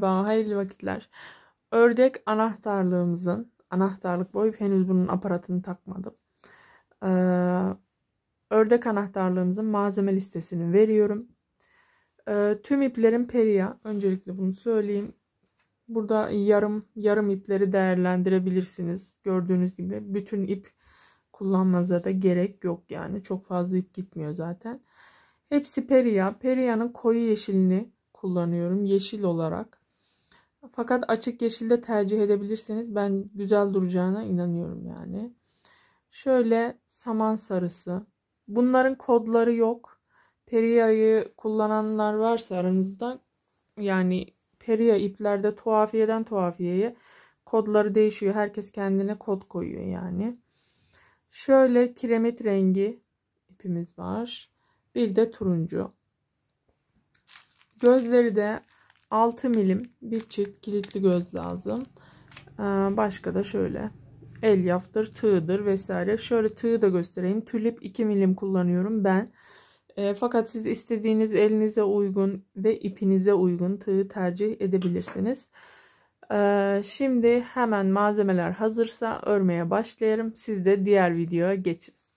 Merhaba, hayırlı vakitler. Ördek anahtarlığımızın, anahtarlık boyu henüz bunun aparatını takmadım. Ee, ördek anahtarlığımızın malzeme listesini veriyorum. Ee, tüm iplerim periya. Öncelikle bunu söyleyeyim. Burada yarım yarım ipleri değerlendirebilirsiniz. Gördüğünüz gibi bütün ip kullanmanıza da gerek yok yani. Çok fazla ip gitmiyor zaten. Hepsi periya. Periyanın koyu yeşilini kullanıyorum yeşil olarak. Fakat açık yeşilde tercih edebilirsiniz ben güzel duracağına inanıyorum yani. Şöyle saman sarısı. Bunların kodları yok. Periya'yı kullananlar varsa aranızda yani Periya iplerde tuhafiyeden tuhafiyeye kodları değişiyor. Herkes kendine kod koyuyor yani. Şöyle kiremit rengi ipimiz var. Bir de turuncu. Gözleri de 6 milim bir çift kilitli göz lazım. Ee, başka da şöyle el elyaftır, tığdır vesaire. Şöyle tığı da göstereyim. Tülip 2 milim kullanıyorum ben. Ee, fakat siz istediğiniz elinize uygun ve ipinize uygun tığı tercih edebilirsiniz. Ee, şimdi hemen malzemeler hazırsa örmeye başlayalım. Siz de diğer videoya geçin.